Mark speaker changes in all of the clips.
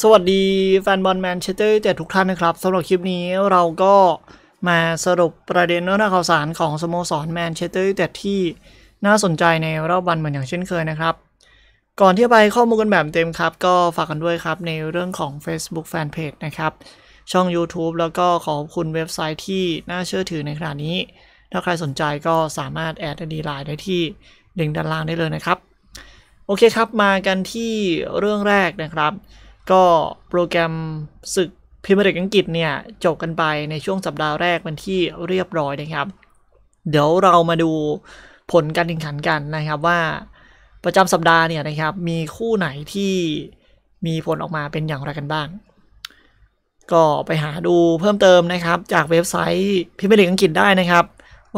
Speaker 1: สวัสดีแฟนบอลแมนเชสเตอร์เตดทุกท่านนะครับสำหรับคลิปนี้เราก็มาสรุปประเด็นเรื่องข่าวสารของสโมสรแมนเชสเตอร์เตดที่น่าสนใจในรอบวันเหมือนอย่างเช่นเคยนะครับ ก่อนที่จะไปข้อมูลกันแบบเต็มครับก็ฝากกันด้วยครับในเรื่องของ Facebook Fanpage นะครับ ช่อง YouTube แล้วก็ขอบคุณเว็บไซต์ที่น่าเชื่อถือในขณะนี้ ถ้าใครสนใจก็สามารถแอดดีไลน์ได้ที่ลิงก์ด้านล่างได้เลยนะครับ โอเคครับมากันที่เรื่องแรกนะครับก็โปรแกรมศึกพรีเมียร์ลีกอังกฤษเนี่ยจบกันไปในช่วงสัปดาห์แรกเป็นที่เรียบร้อยนะครับ เดี๋ยวเรามาดูผลการแข่งขันกันนะครับว่าประจำสัปดาห์เนี่ยนะครับ มีคู่ไหนที่มีผลออกมาเป็นอย่างไรกันบ้าง ก็ไปหาดูเพิ่มเติมนะครับ จากเว็บไซต์พิมพ์เลกอังกฤษได้นะครับ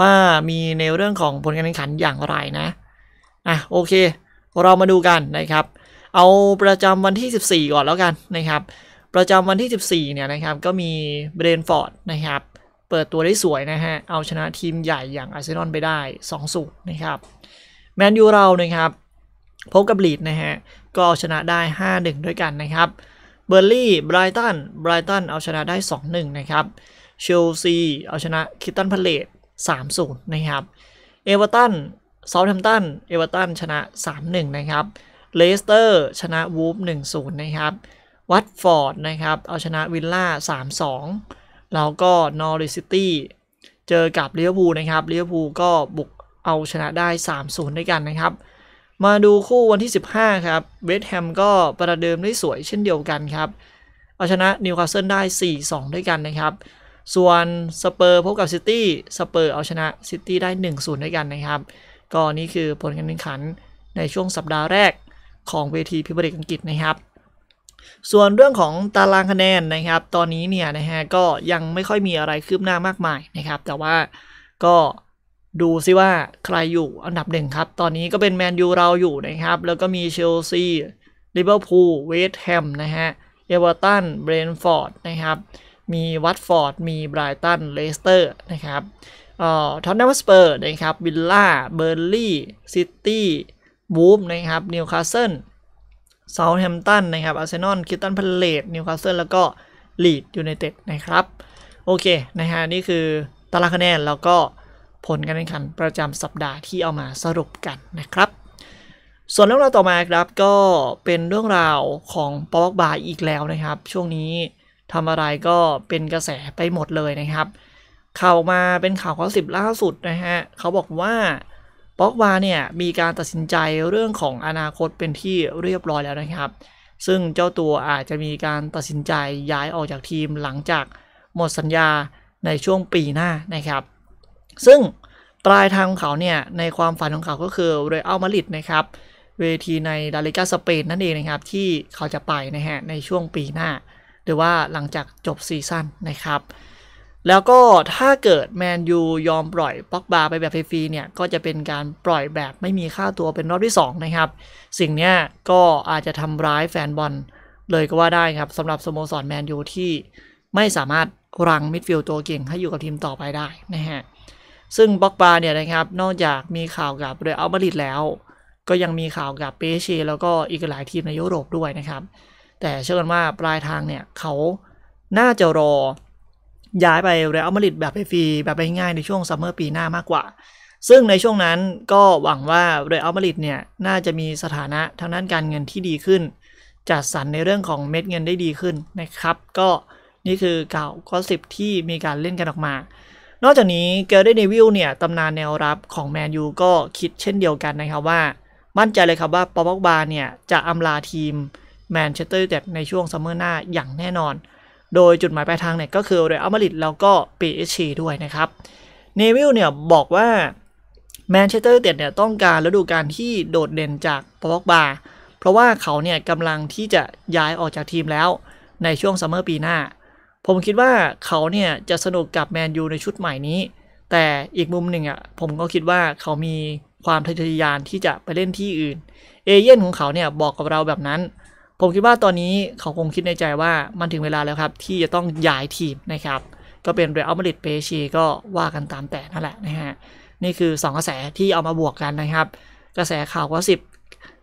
Speaker 1: ว่ามีในเรื่องของผลการแข่งขันอย่างไรนะอ่ะโอเค เรามาดูกันนะครับเอาประจำวันที่ 14 ก่อนแล้วกันนะครับ ประจำวันที่ 14เนี่ยนะครับก็มีเบรนฟอร์ดนะครับเปิดตัวได้สวยนะฮะเอาชนะทีมใหญ่อย่างอาร์เซนอลไปได้2สูนะครับแมนยูเรานะครับ พบกับลีดนะฮะก็เอาชนะได้ 5-1ด้วยกันนะครับเบอร์ลี่ไบรตันไบรตันเอาชนะได้2-1นะครับเชลซีเอาชนะคิตตันพาเลต3-0นะครับเอเวอร์ตันซาด์แฮมตันเอเวอร์ตันชนะ 3-1 นะครับเลสเตอร์ชนะวูฟ1-0นะครับวัตฟอร์ดนะครับเอาชนะวิลล่า3-2 แล้วก็นอริสซิตี้เจอกับเลี้ยวภูนะครับเลี้ยวภูก็บุกเอาชนะได้ 3-0 ด้วยกันนะครับ มาดูคู่วันที่ 15 ครับเวสต์แฮมก็ประเดิมได้สวยเช่นเดียวกันครับ เอาชนะนิวคาสเซิลได้ 4-2 ด้วยกันนะครับ ส่วนสเปอร์พบกับซิตี้สเปอร์เอาชนะซิตี้ได้1-0 ด้วยกันนะครับ ก็นี่คือผลการแข่งขันในช่วงสัปดาห์แรกของเวทีพิบัติอังกฤษนะครับ ส่วนเรื่องของตารางคะแนนนะครับ ตอนนี้เนี่ยนะฮะก็ยังไม่ค่อยมีอะไรคืบหน้ามากมายนะครับ แต่ว่าก็ดูซิว่าใครอยู่อันดับหนึ่งครับ ตอนนี้ก็เป็นแมนยูเราอยู่นะครับแล้วก็มีเชลซีลิเวอร์พูลเวสต์แฮมนะฮะเอเวอร์ตันเบรนฟอร์ดนะครับมีวัตฟอร์ดมีไบรตันเลสเตอร์นะครับเอ่อทอตเนมสเปอร์นะครับวิลล่าเบอร์ลี่ซิตี้บูฟนะครับนิวคาสเซิลเซาท์แฮมป์ตันนะครับอาร์เซนอลคิตตันพาเลตนิวคาสเซิลแล้วก็ลีดยูไนเต็ดนะครับโอเคนะฮะนี่คือตารางคะแนน แล้วก็ผลการแข่งขันประจำสัปดาห์ที่เอามาสรุปกันนะครับ ส่วนเรื่องราวต่อมาครับก็เป็นเรื่องราวของปอกบาอีกแล้วนะครับ ช่วงนี้ทำอะไรก็เป็นกระแสไปหมดเลยนะครับข่าวมาเป็นข่าวข้อสิบล่าสุดนะฮะเขาบอกว่าป็อกวาเนี่ยมีการตัดสินใจเรื่องของอนาคตเป็นที่เรียบร้อยแล้วนะครับ ซึ่งเจ้าตัวอาจจะมีการตัดสินใจย้ายออกจากทีมหลังจากหมดสัญญาในช่วงปีหน้านะครับ ซึ่งปลายทางของเขาเนี่ยในความฝันของเขาก็คือเรอัลมาดริดนะครับเวทีในดาริกาสเปนนั่นเองนะครับ ที่เขาจะไปนะฮะในช่วงปีหน้าหรือว่าหลังจากจบซีซั่นนะครับแล้วก็ถ้าเกิดแมนยูยอมปล่อยป็อกบาไปแบบฟรีๆเนี่ยก็จะเป็นการปล่อยแบบไม่มีค่าตัวเป็นรอบที่ 2 นะครับ สิ่งนี้ก็อาจจะทำร้ายแฟนบอลเลยก็ว่าได้ครับสำหรับสโมสรแมนยูที่ไม่สามารถรังมิดฟิลด์ตัวเก่ง ให้อยู่กับทีมต่อไปได้นะฮะซึ่งบ็อกบาเนี่ยนะครับนอกจากมีข่าวกับเรอัลมาดริดแล้วก็ยังมีข่าวกับเปเชแล้วก็อีกหลายทีมในยุโรปด้วยนะครับ แต่เชื่อกันว่าปลายทางเนี่ยเขาน่าจะรอย้ายไปเรอัลมาดริดแบบฟรีแบบง่ายในช่วงซัมเมอร์ปีหน้ามากกว่า ซึ่งในช่วงนั้นก็หวังว่าเรอัลมาดริดเนี่ยน่าจะมีสถานะทางด้านการเงินที่ดีขึ้น จัดสรรในเรื่องของเม็ดเงินได้ดีขึ้น นะครับก็นี่คือเก่าก็สิบที่มีการเล่นกันออกมา นอกจากนี้เกลเดนเนวิลเนี่ยตำนานแนวรับของแมนยูก็คิดเช่นเดียวกันนะครับว่า มั่นใจเลยครับว่าปอบอกบาเนี่ยจะอำลาทีมแมนเชสเตอร์ยูไนเต็ดในช่วงซัมเมอร์หน้าอย่างแน่นอนโดยจุดหมายปลายทางเนี่ยก็คือเรอัลมาดริดแล้วก็ปีเอชีด้วยนะครับเนวิลเนี่ยบอกว่าแมนเชสเตอร์เต็ดเนี่ยต้องการฤดูกาลที่โดดเด่นจากปอกบา เพราะว่าเขาเนี่ยกำลังที่จะย้ายออกจากทีมแล้วในช่วงซัมเมอร์ปีหน้า ผมคิดว่าเขาเนี่ยจะสนุกกับแมนยูในชุดใหม่นี้ แต่อีกมุมหนึ่งอ่ะผมก็คิดว่าเขามีความทะเยอทะยานที่จะไปเล่นที่อื่นเอเย่นของเขาเนี่ยบอกกับเราแบบนั้นผมคิดว่าตอนนี้เขาคงคิดในใจว่ามันถึงเวลาแล้วครับที่จะต้องย้ายทีมนะครับ ก็เป็นเรอัลมาดริดเปชีก็ว่ากันตามแต่นั่นแหละนะฮะนี่คือ 2 กระแสที่เอามาบวกกันนะครับ กระแสข่าวว่าสิบ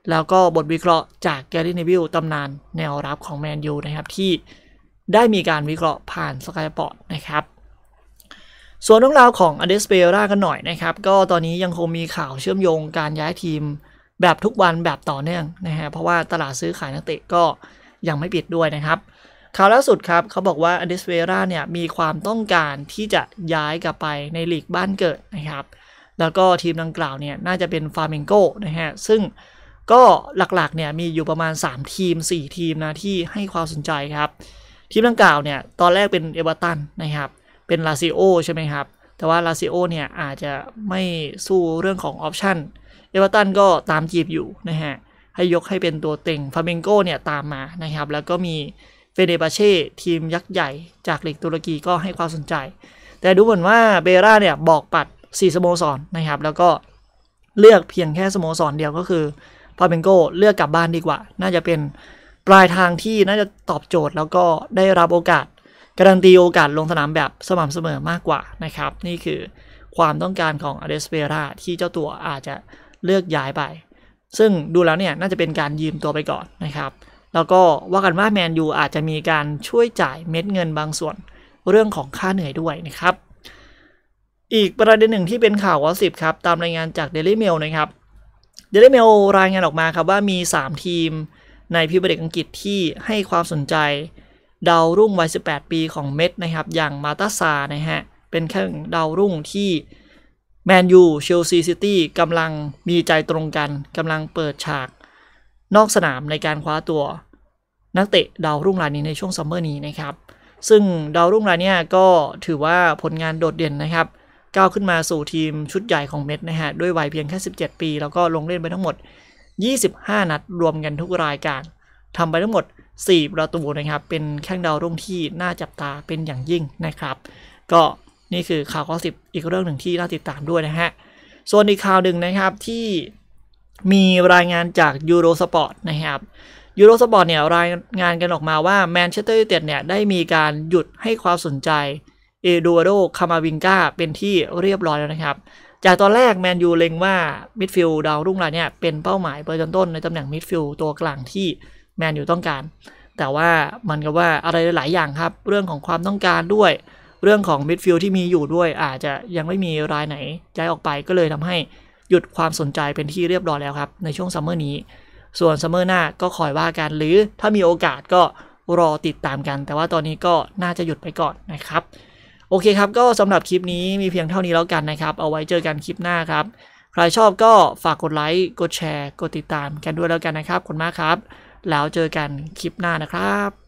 Speaker 1: แล้วก็บทวิเคราะห์จากแกรี่เนวิลตำนานแนวรับของแมนยูนะครับ ที่ได้มีการวิเคราะห์ผ่านสกายปอร์ตนะครับ ส่วนเรื่องราวของอเดสเปร่ากันหน่อยนะครับ ก็ตอนนี้ยังคงมีข่าวเชื่อมโยงการย้ายทีมแบบทุกวันแบบต่อเนื่องนะฮะเพราะว่าตลาดซื้อขายนักเตะก็ยังไม่ปิดด้วยนะครับข่าวล่าสุดครับเขาบอกว่าอเดสเวราเนี่ยมีความต้องการที่จะย้ายกลับไปในลีกบ้านเกิดนะครับ แล้วก็ทีมดังกล่าวเนี่ยน่าจะเป็นฟาร์มิงโกนะฮะซึ่งก็หลักๆเนี่ยมีอยู่ประมาณ 3 ทีม 4 ทีมนะที่ให้ความสนใจครับ ทีมดังกล่าวเนี่ยตอนแรกเป็นเอเวอร์ตันนะครับเป็นลาซิโอใช่ไหมครับแต่ว่าลาซิโอเนี่ยอาจจะไม่สู้เรื่องของออปชั่นเอเวอร์ตันก็ตามจีบอยู่นะฮะ ให้ยกให้เป็นตัวเต็ง ฟาเมงโกเนี่ยตามมานะครับ แล้วก็มีเฟเดบาเช่ทีมยักษ์ใหญ่ จากลีกตุรกีก็ให้ความสนใจ แต่ดูเหมือนว่าเบราเนี่ยบอกปัด 4 สโมสรนนะครับ แล้วก็เลือกเพียงแค่สโมสรเดียวก็คือ ฟาเมงโกเลือกกลับบ้านดีกว่า น่าจะเป็นปลายทางที่น่าจะตอบโจทย์ แล้วก็ได้รับโอกาส การันตีโอกาสลงสนามแบบสม่ำเสมอมากกว่านะครับ นี่คือความต้องการของอเดสเบราที่เจ้าตัวอาจจะเลือกย้ายไป ซึ่งดูแล้วเนี่ยน่าจะเป็นการยืมตัวไปก่อนนะครับ แล้วก็ว่ากันว่าแมนยูอาจจะมีการช่วยจ่ายเม็ดเงินบางส่วนเรื่องของค่าเหนื่อยด้วยนะครับ อีกประเด็นหนึ่งที่เป็นข่าววอสิบครับ ตามรายงานจาก Daily Mail นะครับ Daily Mail รายงานออกมาครับว่ามี 3 ทีมในพิบัติอังกฤษที่ให้ความสนใจ ดาวรุ่งวัย18ปีของเม็ดนะครับอย่างมาตาซานะฮะเป็นแค่ดาวรุ่งที่แมนยูเชลซีซิตี้กำลังมีใจตรงกันกำลังเปิดฉาก นอกสนามในการคว้าตัวนักเตะดาวรุ่งรายนี้ในช่วงซัมเมอร์นี้นะครับซึ่งดาวรุ่งรายนี้ก็ถือว่าผลงานโดดเด่นนะครับ ก้าวขึ้นมาสู่ทีมชุดใหญ่ของเม็ดนะฮะด้วยวัยเพียงแค่ 17 ปี แล้วก็ลงเล่นไปทั้งหมด 25 นัดรวมกันทุกรายการทำไปทั้งหมด 4 ประตูนะครับ เป็นแข้งดาวรุ่งที่น่าจับตาเป็นอย่างยิ่งนะครับ ก็นี่คือข่าวข้อสิบอีกเรื่องหนึ่งที่น่าติดตามด้วยนะฮะ ส่วนอีกข่าวหนึ่งนะครับที่มีรายงานจากยูโรสปอร์ตนะครับยูโรสปอร์ตเนี่ยรายงานกันออกมาว่าแมนเชสเตอร์ยูไนเต็ดเนี่ยได้มีการหยุดให้ความสนใจเอดูโด คามาวิงกาเป็นที่เรียบร้อยแล้วนะครับ จากตอนแรกแมนยูเล็งว่ามิดฟิลด์ดาวรุ่งรายเนี่ยเป็นเป้าหมายเบอร์ต้นในตำแหน่งมิดฟิลด์ตัวกลางที่แมนยูต้องการแต่ว่ามันก็ว่าอะไรหลายอย่างครับเรื่องของความต้องการด้วยเรื่องของมิดฟิลด์ที่มีอยู่ด้วยอาจจะยังไม่มีรายไหนย้ายออกไปก็เลยทำให้หยุดความสนใจเป็นที่เรียบร้อยแล้วครับ ในช่วงซัมเมอร์นี้ ส่วนซัมเมอร์หน้าก็คอยว่ากัน หรือถ้ามีโอกาสก็รอติดตามกัน แต่ว่าตอนนี้ก็น่าจะหยุดไปก่อนนะครับ โอเคครับก็สำหรับคลิปนี้มีเพียงเท่านี้แล้วกันนะครับ เอาไว้เจอกันคลิปหน้าครับใครชอบก็ฝากกดไลค์กดแชร์กดติดตาม กันด้วยแล้วกันนะครับขอบคุณมากครับ แล้วเจอกันคลิปหน้านะครับ